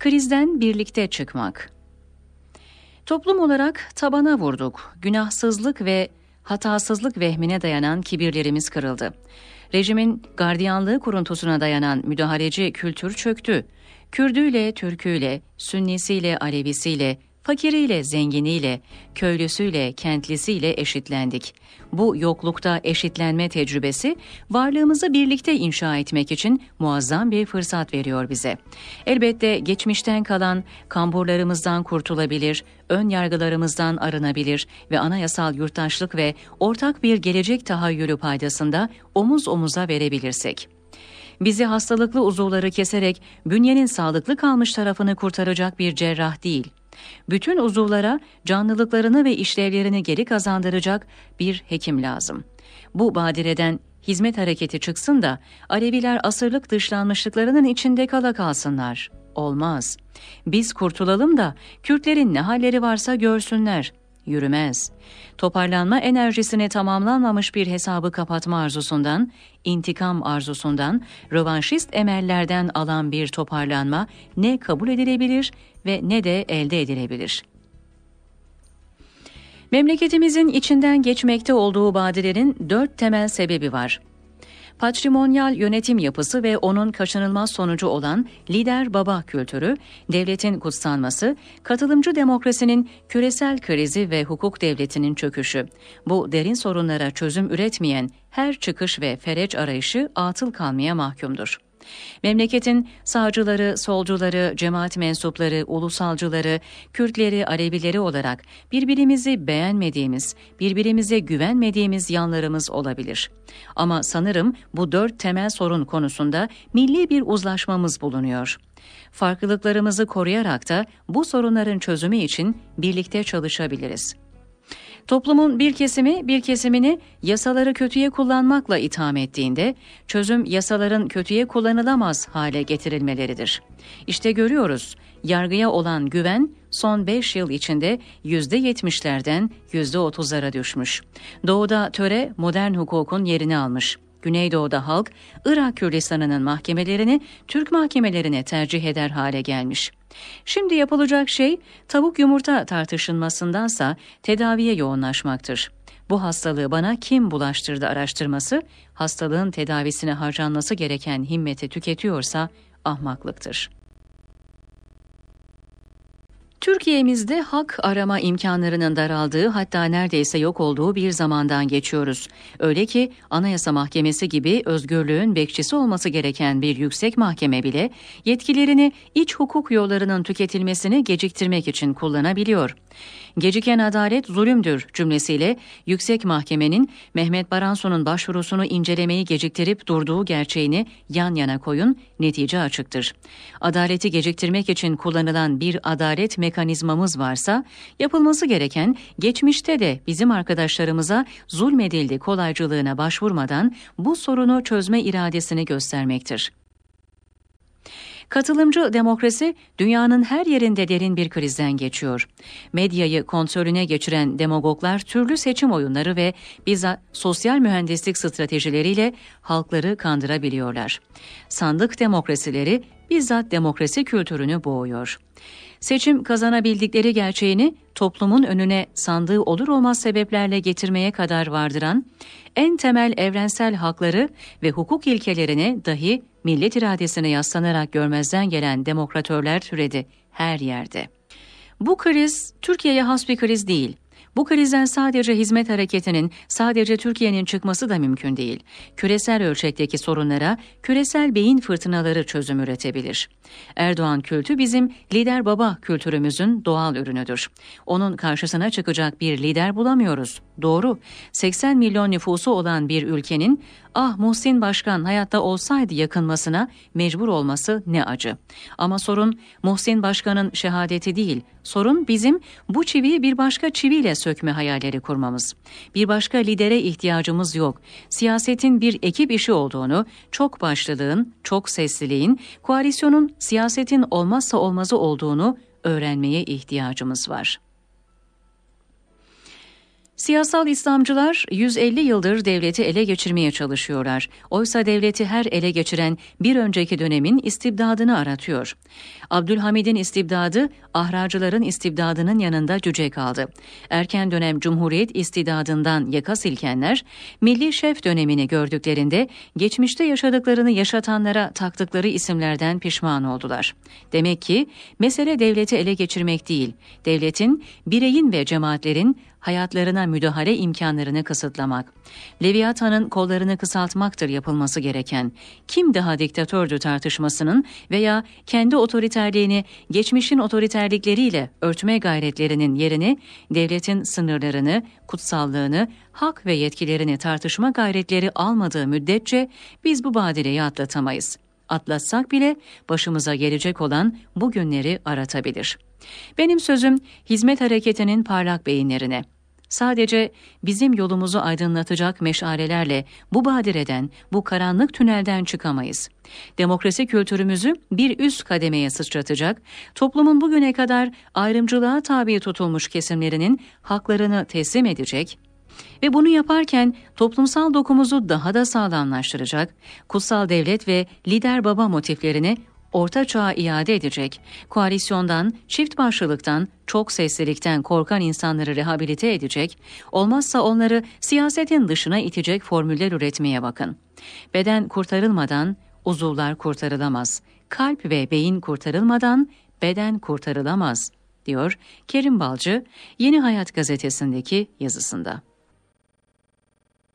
Krizden birlikte çıkmak. Toplum olarak tabana vurduk. Günahsızlık ve hatasızlık vehmine dayanan kibirlerimiz kırıldı. Rejimin gardiyanlığı kuruntusuna dayanan müdahaleci kültür çöktü. Kürdüyle, Türküyle, Sünnisiyle, Alevisiyle, Fakiriyle, zenginiyle, köylüsüyle, kentlisiyle eşitlendik. Bu yoklukta eşitlenme tecrübesi varlığımızı birlikte inşa etmek için muazzam bir fırsat veriyor bize. Elbette geçmişten kalan kamburlarımızdan kurtulabilir, ön yargılarımızdan arınabilir ve anayasal yurttaşlık ve ortak bir gelecek tahayyülü paydasında omuz omuza verebilirsek bizi hastalıklı uzuvları keserek bünyenin sağlıklı kalmış tarafını kurtaracak bir cerrah değil. Bütün uzuvlara canlılıklarını ve işlevlerini geri kazandıracak bir hekim lazım. Bu badireden hizmet hareketi çıksın da Aleviler asırlık dışlanmışlıklarının içinde kala kalsınlar. Olmaz. Biz kurtulalım da Kürtlerin ne halleri varsa görsünler yürümez. Toparlanma enerjisini tamamlanmamış bir hesabı kapatma arzusundan, intikam arzusundan, rövanşist emellerden alan bir toparlanma ne kabul edilebilir ve ne de elde edilebilir. Memleketimizin içinden geçmekte olduğu badilerin dört temel sebebi var. Patrimonyal yönetim yapısı ve onun kaçınılmaz sonucu olan lider baba kültürü, devletin kutsanması, katılımcı demokrasinin küresel krizi ve hukuk devletinin çöküşü. Bu derin sorunlara çözüm üretmeyen her çıkış ve fereç arayışı atıl kalmaya mahkumdur. Memleketin sağcıları, solcuları, cemaat mensupları, ulusalcıları, Kürtleri, Alevileri olarak birbirimizi beğenmediğimiz, birbirimize güvenmediğimiz yanlarımız olabilir. Ama sanırım bu dört temel sorun konusunda milli bir uzlaşmamız bulunuyor. Farklılıklarımızı koruyarak da bu sorunların çözümü için birlikte çalışabiliriz. Toplumun bir kesimi bir kesimini yasaları kötüye kullanmakla itham ettiğinde çözüm yasaların kötüye kullanılamaz hale getirilmeleridir. İşte görüyoruz yargıya olan güven son 5 yıl içinde %70'lerden %30'lara düşmüş. Doğuda töre modern hukukun yerini almış. Güneydoğu'da halk Irak Kürdistan'ının mahkemelerini Türk mahkemelerine tercih eder hale gelmiş. Şimdi yapılacak şey tavuk yumurta tartışılmasındansa tedaviye yoğunlaşmaktır. Bu hastalığı bana kim bulaştırdı araştırması, hastalığın tedavisine harcanması gereken himmeti tüketiyorsa ahmaklıktır. Türkiye'mizde hak arama imkanlarının daraldığı hatta neredeyse yok olduğu bir zamandan geçiyoruz. Öyle ki Anayasa Mahkemesi gibi özgürlüğün bekçisi olması gereken bir yüksek mahkeme bile yetkilerini iç hukuk yollarının tüketilmesini geciktirmek için kullanabiliyor. Geciken adalet zulümdür cümlesiyle Yüksek Mahkemenin Mehmet Baranso'nun başvurusunu incelemeyi geciktirip durduğu gerçeğini yan yana koyun netice açıktır. Adaleti geciktirmek için kullanılan bir adalet mekanizmamız varsa yapılması gereken geçmişte de bizim arkadaşlarımıza zulmedildi kolaycılığına başvurmadan bu sorunu çözme iradesini göstermektir. Katılımcı demokrasi dünyanın her yerinde derin bir krizden geçiyor. Medyayı kontrolüne geçiren demagoglar türlü seçim oyunları ve bizzat sosyal mühendislik stratejileriyle halkları kandırabiliyorlar. Sandık demokrasileri bizzat demokrasi kültürünü boğuyor seçim kazanabildikleri gerçeğini toplumun önüne sandığı olur olmaz sebeplerle getirmeye kadar vardıran en temel evrensel hakları ve hukuk ilkelerini dahi millet iradesine yaslanarak görmezden gelen demokratörler türedi her yerde. Bu kriz Türkiye'ye has bir kriz değil. Bu krizden sadece hizmet hareketinin, sadece Türkiye'nin çıkması da mümkün değil. Küresel ölçekteki sorunlara küresel beyin fırtınaları çözüm üretebilir. Erdoğan kültü bizim lider baba kültürümüzün doğal ürünüdür. Onun karşısına çıkacak bir lider bulamıyoruz. Doğru. 80 milyon nüfusu olan bir ülkenin ah Muhsin Başkan hayatta olsaydı yakınmasına mecbur olması ne acı. Ama sorun Muhsin Başkan'ın şehadeti değil. Sorun bizim bu çiviyi bir başka çiviyle sökme hayalleri kurmamız. Bir başka lidere ihtiyacımız yok. Siyasetin bir ekip işi olduğunu, çok başlılığın, çok sesliliğin, koalisyonun siyasetin olmazsa olmazı olduğunu öğrenmeye ihtiyacımız var.'' Siyasal İslamcılar 150 yıldır devleti ele geçirmeye çalışıyorlar. Oysa devleti her ele geçiren bir önceki dönemin istibdadını aratıyor. Abdülhamid'in istibdadı ahracıların istibdadının yanında cüce kaldı. Erken dönem Cumhuriyet istidadından yaka silkenler milli şef dönemini gördüklerinde geçmişte yaşadıklarını yaşatanlara taktıkları isimlerden pişman oldular. Demek ki mesele devleti ele geçirmek değil, devletin, bireyin ve cemaatlerin hayatlarına müdahale imkanlarını kısıtlamak. Leviathan'ın kollarını kısaltmaktır yapılması gereken. Kim daha diktatördü tartışmasının veya kendi otoriterliğini geçmişin otoriterlikleriyle örtme gayretlerinin yerini, devletin sınırlarını, kutsallığını, hak ve yetkilerini tartışma gayretleri almadığı müddetçe biz bu badireyi atlatamayız. Atlatsak bile başımıza gelecek olan bu günleri aratabilir.'' Benim sözüm hizmet hareketinin parlak beyinlerine. Sadece bizim yolumuzu aydınlatacak meşalelerle bu badireden, bu karanlık tünelden çıkamayız. Demokrasi kültürümüzü bir üst kademeye sıçratacak, toplumun bugüne kadar ayrımcılığa tabi tutulmuş kesimlerinin haklarını teslim edecek, ve bunu yaparken toplumsal dokumuzu daha da sağlamlaştıracak, kutsal devlet ve lider baba motiflerini Orta Çağ'a iade edecek, koalisyondan, çift başlılıktan, çok seslilikten korkan insanları rehabilite edecek, olmazsa onları siyasetin dışına itecek formüller üretmeye bakın. Beden kurtarılmadan uzuvlar kurtarılamaz. Kalp ve beyin kurtarılmadan beden kurtarılamaz, diyor Kerim Balcı Yeni Hayat gazetesindeki yazısında.